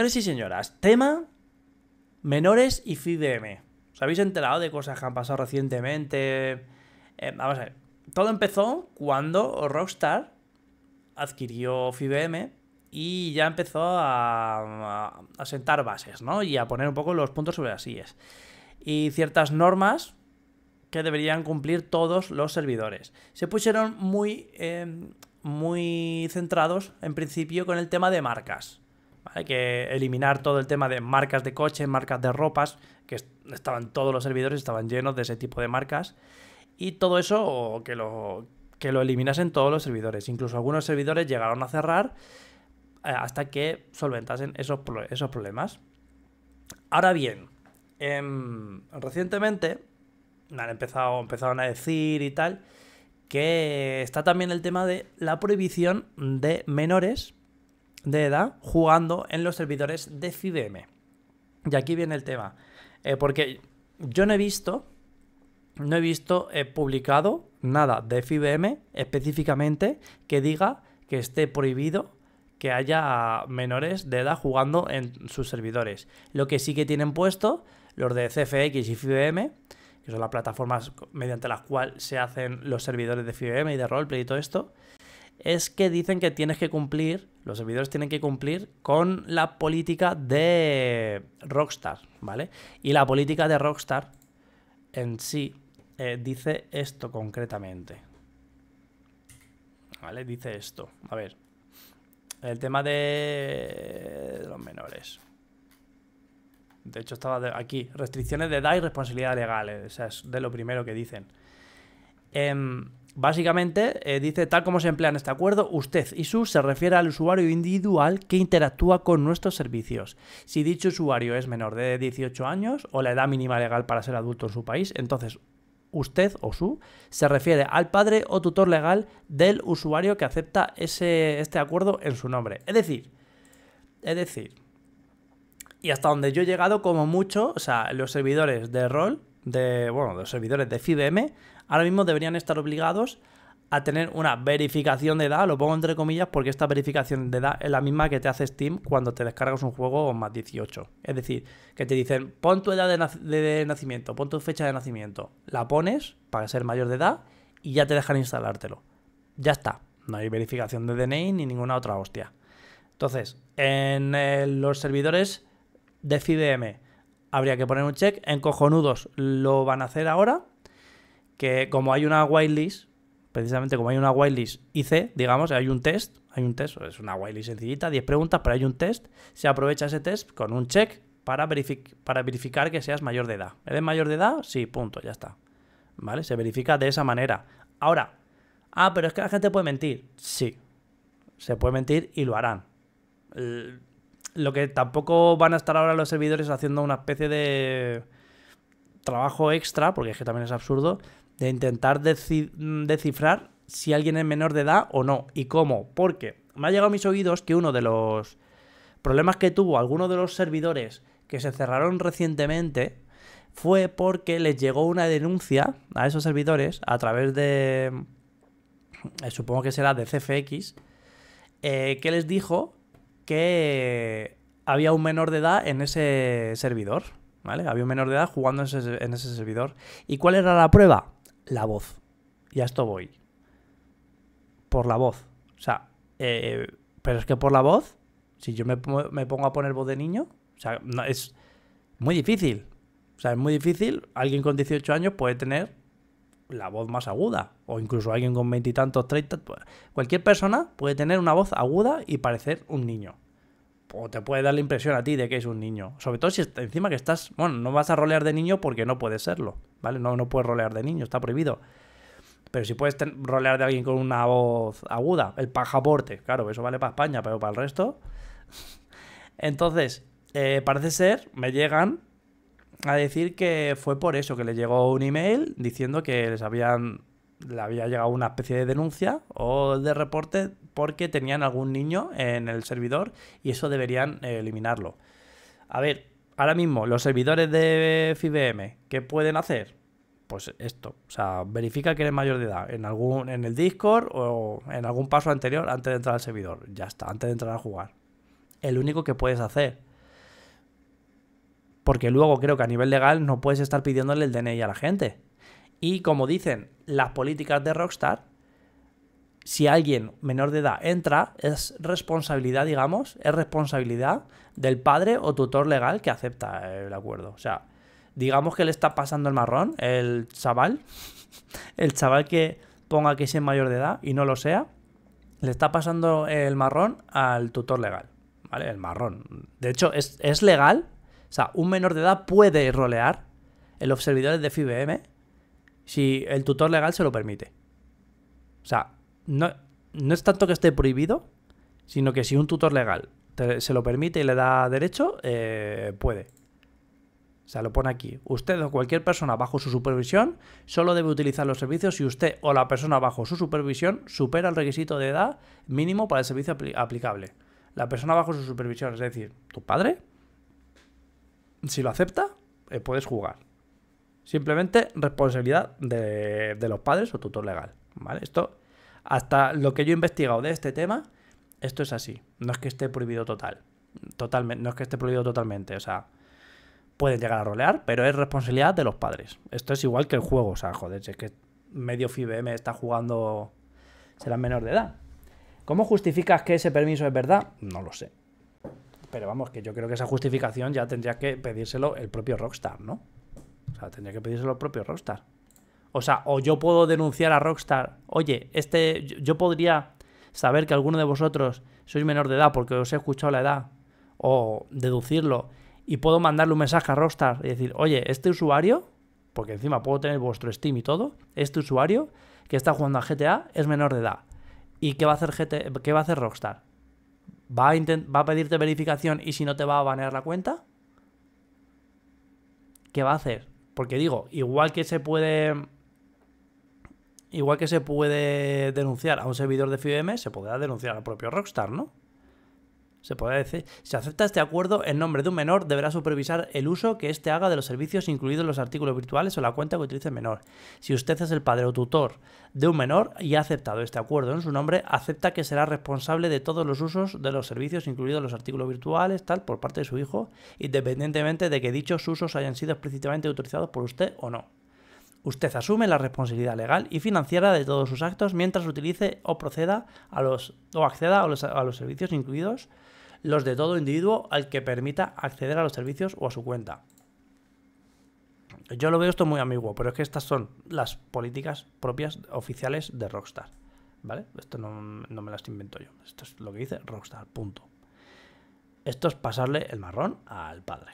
Señores y señoras, tema menores y FIDM. ¿Os habéis enterado de cosas que han pasado recientemente? Eh, vamos a ver. Todo empezó cuando Rockstar adquirió FIBM y ya empezó a, sentar bases, ¿no? Y a poner un poco los puntos sobre las sillas. Y ciertas normas que deberían cumplir todos los servidores. Se pusieron muy, eh, muy centrados en principio con el tema de marcas. Hay que eliminar todo el tema de marcas de coches, marcas de ropas, que estaban todos los servidores, estaban llenos de ese tipo de marcas. Y todo eso que lo, que lo eliminasen todos los servidores. Incluso algunos servidores llegaron a cerrar eh, hasta que solventasen esos, problemas. Ahora bien, em, recientemente han empezado, empezaron a decir y tal que está también el tema de la prohibición de menores de edad jugando en los servidores de FIBM. Y aquí viene el tema. Eh, porque yo no he visto, no he visto eh, publicado nada de FIBM específicamente que diga que esté prohibido que haya menores de edad jugando en sus servidores. Lo que sí que tienen puesto los de CFX y FIBM, que son las plataformas mediante las cuales se hacen los servidores de FIBM y de roleplay y todo esto, es que dicen que tienes que cumplir, los servidores tienen que cumplir con la política de Rockstar, ¿vale? Y la política de Rockstar en sí eh, dice esto concretamente. ¿Vale? Dice esto. A ver. El tema de los menores. De hecho, estaba aquí. Restricciones de edad y responsabilidad legal. O sea, es de lo primero que dicen. Eh, Básicamente eh, dice, tal como se emplea en este acuerdo, usted y su se refiere al usuario individual que interactúa con nuestros servicios. Si dicho usuario es menor de 18 años o la edad mínima legal para ser adulto en su país, entonces usted o su se refiere al padre o tutor legal del usuario que acepta este acuerdo en su nombre. Es decir, es decir, y hasta donde yo he llegado como mucho, o sea, los servidores de rol de, bueno, de los servidores de FIBM, ahora mismo deberían estar obligados a tener una verificación de edad, lo pongo entre comillas, porque esta verificación de edad es la misma que te hace Steam cuando te descargas un juego más 18. Es decir, que te dicen, pon tu edad de, nacimiento, pon tu fecha de nacimiento, la pones para ser mayor de edad y ya te dejan instalártelo. Ya está, no hay verificación de DNI ni ninguna otra hostia. Entonces, en eh, los servidores de FIDM, habría que poner un check. En cojonudos lo van a hacer ahora, que como hay una whitelist, precisamente como hay una whitelist IC, digamos, hay un test, hay un test, es una whitelist sencillita, 10 preguntas, pero hay un test, se aprovecha ese test con un check para, para verificar que seas mayor de edad. ¿Eres mayor de edad? Sí, punto, ya está. ¿Vale? Se verifica de esa manera. Ahora, ah, pero es que la gente puede mentir. Sí, se puede mentir y lo harán lo que tampoco van a estar ahora los servidores haciendo una especie de trabajo extra, porque es que también es absurdo, de intentar descifrar si alguien es menor de edad o no. ¿Y cómo? Porque me ha llegado a mis oídos que uno de los problemas que tuvo alguno de los servidores que se cerraron recientemente fue porque les llegó una denuncia a esos servidores a través de... Eh, supongo que será de CFX, eh, que les dijo que había un menor de edad en ese servidor, ¿vale? Había un menor de edad jugando en ese, servidor. ¿Y cuál era la prueba? La voz. Ya esto voy. Por la voz. O sea, eh, pero es que por la voz, si yo me, pongo a poner voz de niño, o sea, es muy difícil. O sea, es muy difícil. Alguien con 18 años puede tener la voz más aguda, o incluso alguien con veintitantos, treinta, pues, cualquier persona puede tener una voz aguda y parecer un niño. O te puede dar la impresión a ti de que es un niño. Sobre todo si encima que estás, bueno, no vas a rolear de niño porque no puede serlo, ¿vale? No, no puedes rolear de niño, está prohibido. Pero si puedes rolear de alguien con una voz aguda, el pajaporte, claro, eso vale para España, pero para el resto. Entonces, eh, parece ser, me llegan a decir que fue por eso que le llegó un email diciendo que les habían le había llegado una especie de denuncia o de reporte porque tenían algún niño en el servidor y eso deberían eh, eliminarlo. A ver, ahora mismo los servidores de FIBM, ¿qué pueden hacer? Pues esto, o sea, verifica que eres mayor de edad en algún en el Discord o en algún paso anterior antes de entrar al servidor. Ya está, antes de entrar a jugar. El único que puedes hacer porque luego creo que a nivel legal no puedes estar pidiéndole el DNI a la gente. Y como dicen las políticas de Rockstar, si alguien menor de edad entra, es responsabilidad, digamos, es responsabilidad del padre o tutor legal que acepta el acuerdo. O sea, digamos que le está pasando el marrón, el chaval, el chaval que ponga que es mayor de edad y no lo sea, le está pasando el marrón al tutor legal. ¿Vale? El marrón. De hecho, es, es legal o sea, un menor de edad puede rolear en los servidores de FIBM si el tutor legal se lo permite. O sea, no, es tanto que esté prohibido, sino que si un tutor legal se lo permite y le da derecho, eh, puede. O sea, lo pone aquí. Usted o cualquier persona bajo su supervisión solo debe utilizar los servicios si usted o la persona bajo su supervisión supera el requisito de edad mínimo para el servicio aplicable. La persona bajo su supervisión, es decir, tu padre, si lo acepta, eh, puedes jugar. Simplemente responsabilidad de, los padres o tutor legal. ¿Vale? Esto, hasta lo que yo he investigado de este tema, esto es así. No es que esté prohibido total. Totalmente, no es que esté prohibido totalmente. O sea, pueden llegar a rolear, pero es responsabilidad de los padres. Esto es igual que el juego. O sea, joder, es que medio FIBM está jugando. será menor de edad. ¿Cómo justificas que ese permiso es verdad? No lo sé. Pero vamos, que yo creo que esa justificación ya tendría que pedírselo el propio Rockstar, ¿no? O sea, tendría que pedírselo el propio Rockstar. O sea, o yo puedo denunciar a Rockstar. Oye, este, yo podría saber que alguno de vosotros sois menor de edad porque os he escuchado la edad. O deducirlo. Y puedo mandarle un mensaje a Rockstar y decir, oye, este usuario, porque encima puedo tener vuestro Steam y todo, este usuario que está jugando a GTA es menor de edad. ¿Y qué va a hacer, GTA, qué va a hacer Rockstar? ¿Va a, pedirte verificación y si no te va a banear la cuenta? ¿Qué va a hacer? Porque digo, igual que se puede. Igual que se puede denunciar a un servidor de FIBM, se podrá denunciar al propio Rockstar, ¿no? se puede decir. Si acepta este acuerdo, en nombre de un menor deberá supervisar el uso que éste haga de los servicios incluidos en los artículos virtuales o la cuenta que utilice el menor. Si usted es el padre o tutor de un menor y ha aceptado este acuerdo en su nombre, acepta que será responsable de todos los usos de los servicios incluidos en los artículos virtuales, tal, por parte de su hijo, independientemente de que dichos usos hayan sido explícitamente autorizados por usted o no. Usted asume la responsabilidad legal y financiera de todos sus actos mientras utilice o proceda a los o acceda a los servicios incluidos los de todo individuo al que permita acceder a los servicios o a su cuenta. Yo lo veo esto muy amiguo pero es que estas son las políticas propias oficiales de Rockstar. ¿Vale? Esto no, no me las invento yo. Esto es lo que dice Rockstar, punto. Esto es pasarle el marrón al padre.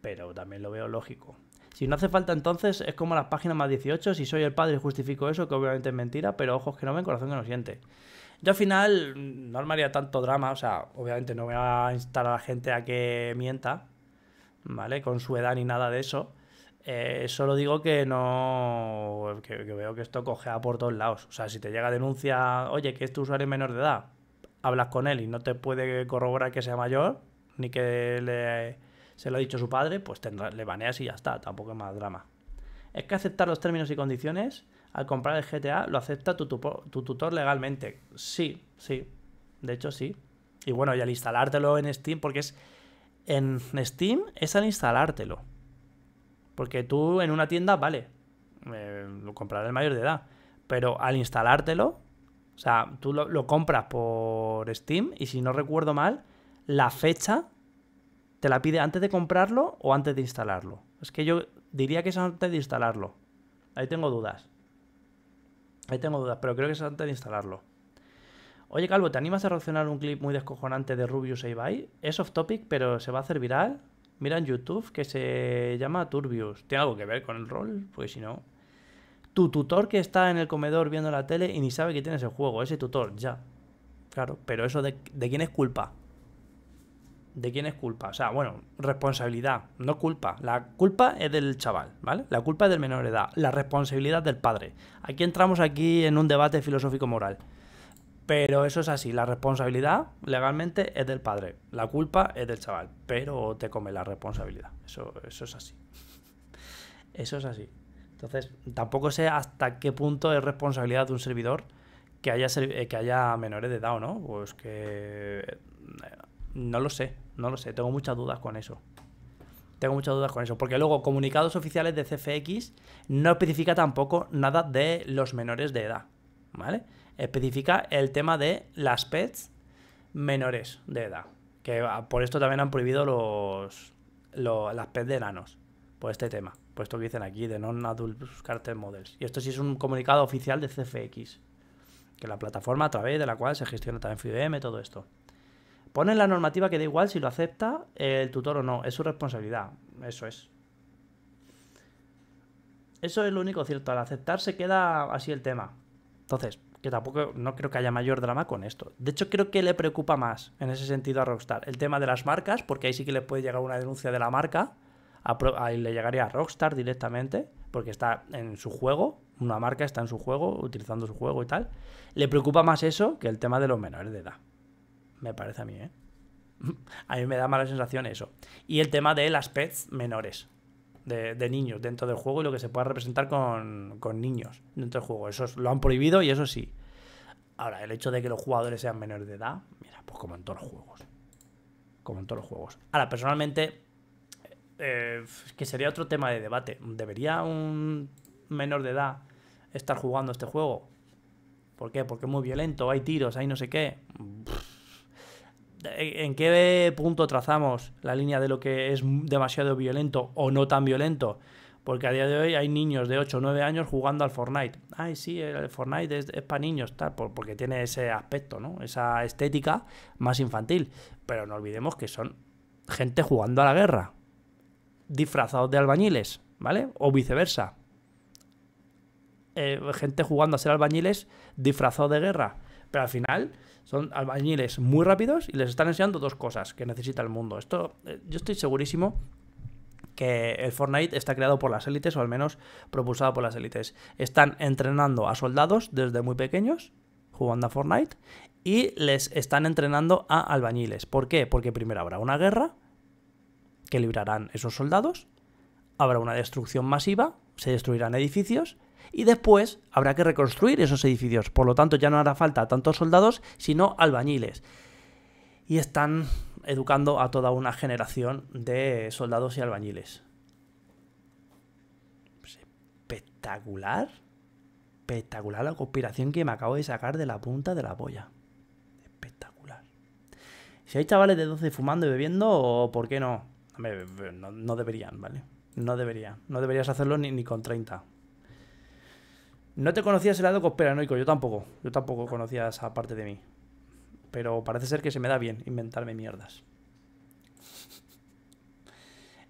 Pero también lo veo lógico. Si no hace falta entonces, es como las páginas más 18, si soy el padre y justifico eso, que obviamente es mentira, pero ojos que no ven, corazón que no siente. Yo al final no armaría tanto drama, o sea, obviamente no voy a instalar a la gente a que mienta, ¿vale? Con su edad ni nada de eso. Eh, solo digo que no. Que, veo que esto cogea por todos lados. O sea, si te llega denuncia, oye, que este usuario es menor de edad, hablas con él y no te puede corroborar que sea mayor, ni que le, se lo ha dicho su padre, pues le baneas y ya está. Tampoco es más drama. Es que aceptar los términos y condiciones, al comprar el GTA lo acepta tu, tutor legalmente. Sí, sí. De hecho, sí. Y bueno, y al instalártelo en Steam, porque es. En Steam es al instalártelo. Porque tú en una tienda, vale. Eh, lo comprarás el mayor de edad. Pero al instalártelo, o sea, tú lo compras por Steam y si no recuerdo mal, la fecha te la pide antes de comprarlo o antes de instalarlo. Es que yo diría que es antes de instalarlo. Ahí tengo dudas. Ahí tengo dudas, pero creo que es antes de instalarlo. Oye, Calvo, ¿te animas a reaccionar un clip muy descojonante de Rubius e Ibai? Es off topic, pero se va a hacer viral. Mira en YouTube que se llama Turbius. ¿Tiene algo que ver con el rol? Pues si no. Tu tutor que está en el comedor viendo la tele y ni sabe que tienes el juego, ese tutor, ya. Claro, pero eso de quién es culpa. ¿de quién es culpa? O sea, bueno, responsabilidad, no culpa. La culpa es del chaval, ¿vale? La culpa es del menor de edad. La responsabilidad del padre. Aquí entramos aquí en un debate filosófico-moral. Pero eso es así, la responsabilidad legalmente es del padre, la culpa es del chaval, pero te come la responsabilidad. Eso, es así. Eso es así. Entonces, tampoco sé hasta qué punto es responsabilidad de un servidor que haya, eh, que haya menores de edad o no. Pues que eh, no lo sé, no lo sé. Tengo muchas dudas con eso. Tengo muchas dudas con eso. Porque luego, comunicados oficiales de CFX no especifica tampoco nada de los menores de edad. ¿Vale? Especifica el tema de las pets menores de edad. Que por esto también han prohibido los, las pets de enanos. Por este tema. Por esto que dicen aquí de non-adult cartel models. Y esto sí es un comunicado oficial de CFX. Que es la plataforma a través de la cual se gestiona también FIDM, todo esto. Ponen la normativa que da igual si lo acepta el tutor o no. Es su responsabilidad. Eso es. Eso es lo único cierto. Al aceptar se queda así el tema. Entonces, que tampoco no creo que haya mayor drama con esto. De hecho, creo que le preocupa más en ese sentido a Rockstar el tema de las marcas, porque ahí sí que le puede llegar una denuncia de la marca. Ahí le llegaría a Rockstar directamente, porque está en su juego, una marca está en su juego, utilizando su juego y tal. Le preocupa más eso que el tema de los menores de edad me parece a mí, ¿eh? A mí me da mala sensación eso. Y el tema de las pets menores, de, niños dentro del juego y lo que se pueda representar con, niños dentro del juego. Eso lo han prohibido y eso sí. Ahora, el hecho de que los jugadores sean menores de edad, mira, pues como en todos los juegos. Como en todos los juegos. Ahora, personalmente, eh, que sería otro tema de debate. ¿Debería un menor de edad estar jugando este juego? ¿Por qué? Porque es muy violento, hay tiros, hay no sé qué. Eh, ¿En qué punto trazamos la línea de lo que es demasiado violento o no tan violento? Porque a día de hoy hay niños de 8 o 9 años jugando al Fortnite. Ay, sí, el Fortnite es, para niños, porque tiene ese aspecto, ¿no? Esa estética más infantil. Pero no olvidemos que son gente jugando a la guerra, disfrazados de albañiles, ¿vale? O viceversa. Eh, gente jugando a ser albañiles disfrazados de guerra. Pero al final, son albañiles muy rápidos y les están enseñando dos cosas que necesita el mundo. Esto, eh, yo estoy segurísimo que el Fortnite está creado por las élites, o al menos propulsado por las élites. Están entrenando a soldados desde muy pequeños, jugando a Fortnite, y les están entrenando a albañiles. ¿Por qué? Porque primero habrá una guerra que librarán esos soldados, habrá una destrucción masiva, se destruirán edificios, y después habrá que reconstruir esos edificios. Por lo tanto, ya no hará falta tantos soldados, sino albañiles. Y están educando a toda una generación de soldados y albañiles. Pues espectacular. Espectacular la conspiración que me acabo de sacar de la punta de la polla. Espectacular. Si hay chavales de 12 fumando y bebiendo, ¿por qué no? No, deberían, ¿vale? No debería. No deberías hacerlo ni, ni con 30. No te conocías el lado conspiranoico, yo tampoco. Yo tampoco conocía esa parte de mí. Pero parece ser que se me da bien inventarme mierdas.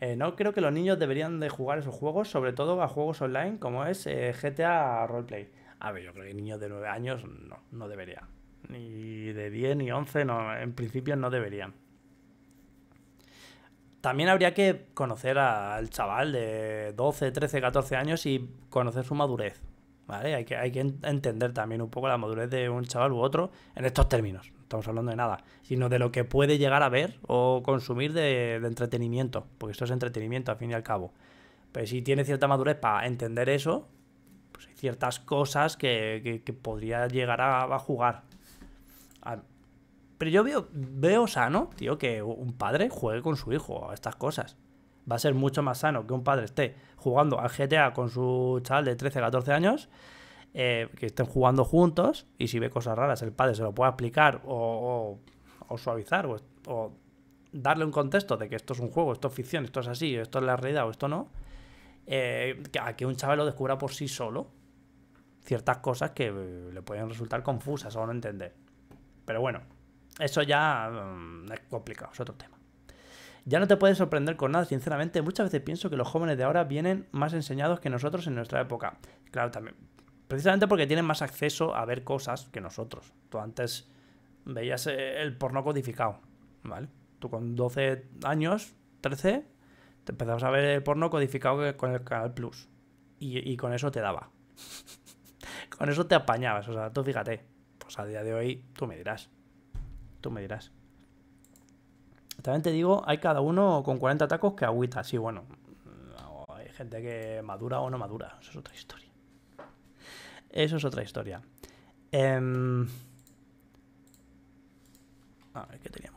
Eh, no creo que los niños deberían de jugar esos juegos, sobre todo a juegos online como es eh, GTA Roleplay. A ver, yo creo que niños de 9 años no, no debería. Ni de 10 ni 11, en principio no deberían. También habría que conocer al chaval de 12, 13, 14 años y conocer su madurez. ¿vale? Hay que, hay que entender también un poco la madurez de un chaval u otro en estos términos. No estamos hablando de nada, sino de lo que puede llegar a ver o consumir de, entretenimiento, porque esto es entretenimiento al fin y al cabo. Pero pues si tiene cierta madurez para entender eso, pues hay ciertas cosas que, podría llegar a, jugar. pero yo veo, veo sano, tío, que un padre juegue con su hijo a estas cosas va a ser mucho más sano que un padre esté jugando a GTA con su chaval de 13, 14 años, eh, que estén jugando juntos y si ve cosas raras el padre se lo pueda explicar o, suavizar o, darle un contexto de que esto es un juego, esto es ficción, esto es así, esto es la realidad o esto no, eh, a que un chaval lo descubra por sí solo ciertas cosas que eh, le pueden resultar confusas o no entender. Pero bueno, eso ya mm, es complicado, es otro tema. Ya no te puedes sorprender con nada, sinceramente. Muchas veces pienso que los jóvenes de ahora vienen más enseñados que nosotros en nuestra época. Claro, también. Precisamente porque tienen más acceso a ver cosas que nosotros. Tú antes veías eh, el porno codificado, ¿vale? Tú con 12 años, 13, te empezabas a ver el porno codificado con el Canal Plus. Y, y con eso te daba. con eso te apañabas. O sea, tú fíjate. Pues a día de hoy, tú me dirás. Tú me dirás. También te digo, hay cada uno con 40 tacos que agüita. Sí, bueno, mm, hay gente que madura o no madura. Eso es otra historia. Eso es otra historia. Em, A ah, ver, ¿qué teníamos?